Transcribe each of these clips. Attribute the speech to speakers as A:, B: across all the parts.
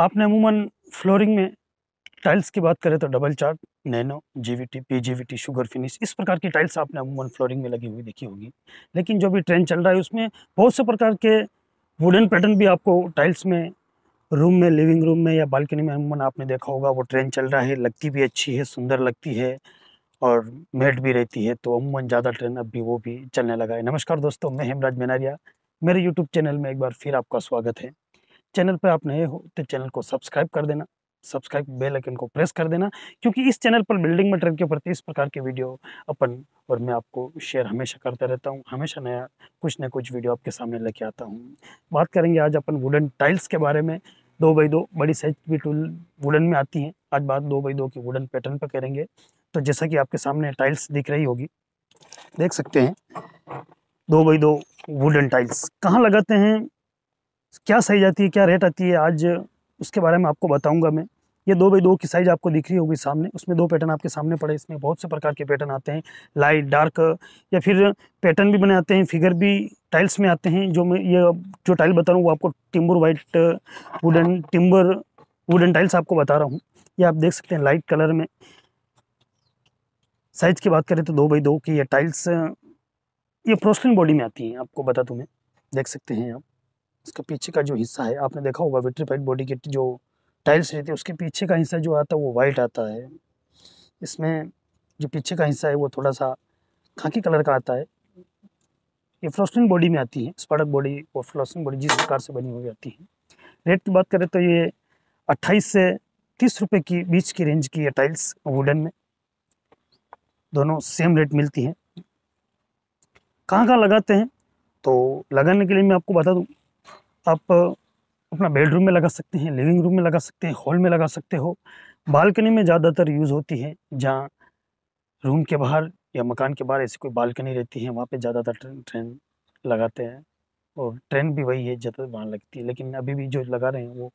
A: आपने अमूमन फ्लोरिंग में टाइल्स की बात करें तो double chart nano GVT PGVT sugar finish इस प्रकार की टाइल्स आपने अमूमन फ्लोरिंग में लगी हुई देखी होगी लेकिन जो भी ट्रेंड चल रहा है उसमें बहुत से प्रकार के वुडन पैटर्न भी आपको टाइल्स में रूम में लिविंग रूम में या बालकनी में अमूमन आपने देखा होगा वो ट्रेंड चल रहा है लगती भी अच्छी है सुंदर लगती है और मेट भी रहती है तो अमूमन ज़्यादा ट्रेंड अब भी वो भी चलने लगा है नमस्कार दोस्तों मैं हेमराज मेनारिया मेरे यूट्यूब चैनल में एक बार फिर आपका स्वागत है चैनल पर आप नए हो तो चैनल को सब्सक्राइब कर देना सब्सक्राइब बेल आइकन को प्रेस कर देना क्योंकि इस चैनल पर बिल्डिंग मटेरियल के प्रति इस प्रकार के वीडियो अपन और मैं आपको शेयर हमेशा करता रहता हूँ हमेशा नया कुछ ना कुछ वीडियो आपके सामने लेके आता हूँ बात करेंगे आज अपन वुडन टाइल्स के बारे में दो बाई दो बड़ी साइज की टूल वुडन में आती हैं आज बात दो बाई दो की वुडन पैटर्न पर करेंगे तो जैसा कि आपके सामने टाइल्स दिख रही होगी देख सकते हैं दो बाई दो वुडन टाइल्स कहाँ लगाते हैं क्या साइज़ आती है क्या रेट आती है आज उसके बारे में आपको बताऊंगा मैं ये दो बाई दो की साइज़ आपको दिख रही होगी सामने उसमें दो पैटर्न आपके सामने पड़े इसमें बहुत से प्रकार के पैटर्न आते हैं लाइट डार्क या फिर पैटर्न भी बने आते हैं फिगर भी टाइल्स में आते हैं जो मैं ये जो टाइल बता रहा हूँ वो आपको timber white wooden timber wooden tiles आपको बता रहा हूँ ये आप देख सकते हैं लाइट कलर में साइज़ की बात करें तो दो बाई दो की ये टाइल्स ये प्रोस्लिन बॉडी में आती हैं आपको बता तो मैं देख सकते हैं आप इसके पीछे का जो हिस्सा है आपने देखा होगा विट्रीफाइड बॉडी के जो टाइल्स रहती है उसके पीछे का हिस्सा जो आता है वो वाइट आता है इसमें जो पीछे का हिस्सा है वो थोड़ा सा खाकी कलर का आता है ये फ्लोस्टिंग बॉडी में आती है स्पार्डक बॉडी और फ्लोस्टिंग बॉडी जिस प्रकार से बनी हुई आती है रेट की बात करें तो ये अट्ठाईस से तीस रुपये की बीच की रेंज की ये टाइल्स वुडन में दोनों सेम रेट मिलती हैं कहाँ कहाँ लगाते हैं तो लगाने के लिए मैं आपको बता दूँ आप अपना बेडरूम में लगा सकते हैं लिविंग रूम में लगा सकते हैं हॉल में लगा सकते हो बालकनी में ज़्यादातर यूज़ होती है जहाँ रूम के बाहर या मकान के बाहर ऐसी कोई बालकनी रहती है वहाँ पे ज़्यादातर ट्रेन ट्रेन लगाते हैं और ट्रेन भी वही है ज़्यादातर वहाँ लगती है लेकिन अभी भी जो लगा रहे हैं वो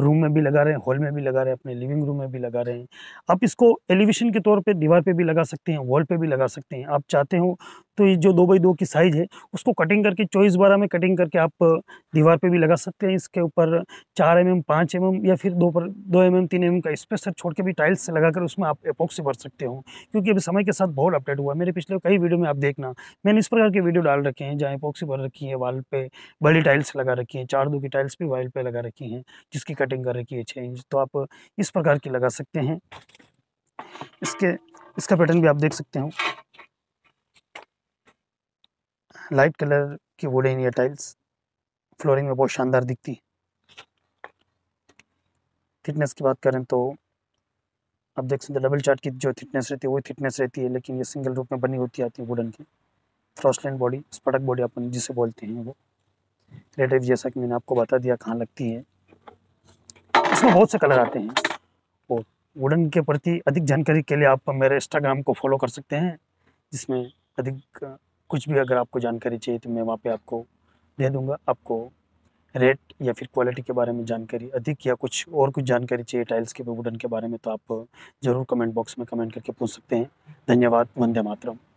A: रूम में भी लगा रहे हैं हॉल में भी लगा रहे हैं अपने लिविंग रूम में भी लगा रहे हैं आप इसको एलिवेशन के तौर पे दीवार पे भी लगा सकते हैं वॉल पे भी लगा सकते हैं आप चाहते हो तो ये जो दो बाई दो की साइज़ है उसको कटिंग करके चौबीस बारह में कटिंग करके आप दीवार पे भी लगा सकते हैं इसके ऊपर चार एम mm, एम पाँच एम mm एम या फिर दो पर दो एम mm, एम तीन एम एम का स्पेसर छोड़ के भी टाइल्स से लगाकर उसमें आप एपोक्स से भर सकते हो क्योंकि अभी समय के साथ बहुत अपडेट हुआ मेरे पिछले कई वीडियो में आप देखना मैंने इस प्रकार के वीडियो डाल रखे हैं जहाँ एपॉक्सी भर रखी है वाल पे बड़ी टाइल्स लगा रखी हैं चार दो की टाइल्स भी वाल पे लगा रखी हैं जिसकी कटिंग कर रखी है छः इंच तो आप इस प्रकार की लगा सकते हैं इसके इसका पैटर्न भी आप देख सकते हो लाइट कलर की वुडन या टाइल्स फ्लोरिंग में बहुत शानदार दिखती है थिकनेस की बात करें तो आप देख सकते डबल चार्ट की जो थिकनेस रहती है वही थिकनेस रहती है लेकिन ये सिंगल रूप में बनी होती आती है वुडन की फ्रॉस्टलैंड बॉडी स्पटक बॉडी अपन जिसे बोलते हैं वो रिलेटिव जैसा कि मैंने आपको बता दिया कहाँ लगती है इसमें बहुत से कलर आते हैं और वुडन के प्रति अधिक जानकारी के लिए आप मेरे इंस्टाग्राम को फॉलो कर सकते हैं जिसमें अधिक कुछ भी अगर आपको जानकारी चाहिए तो मैं वहाँ पे आपको दे दूँगा आपको रेट या फिर क्वालिटी के बारे में जानकारी अधिक या कुछ और कुछ जानकारी चाहिए टाइल्स के वुडन के बारे में तो आप ज़रूर कमेंट बॉक्स में कमेंट करके पूछ सकते हैं धन्यवाद वंदे मातरम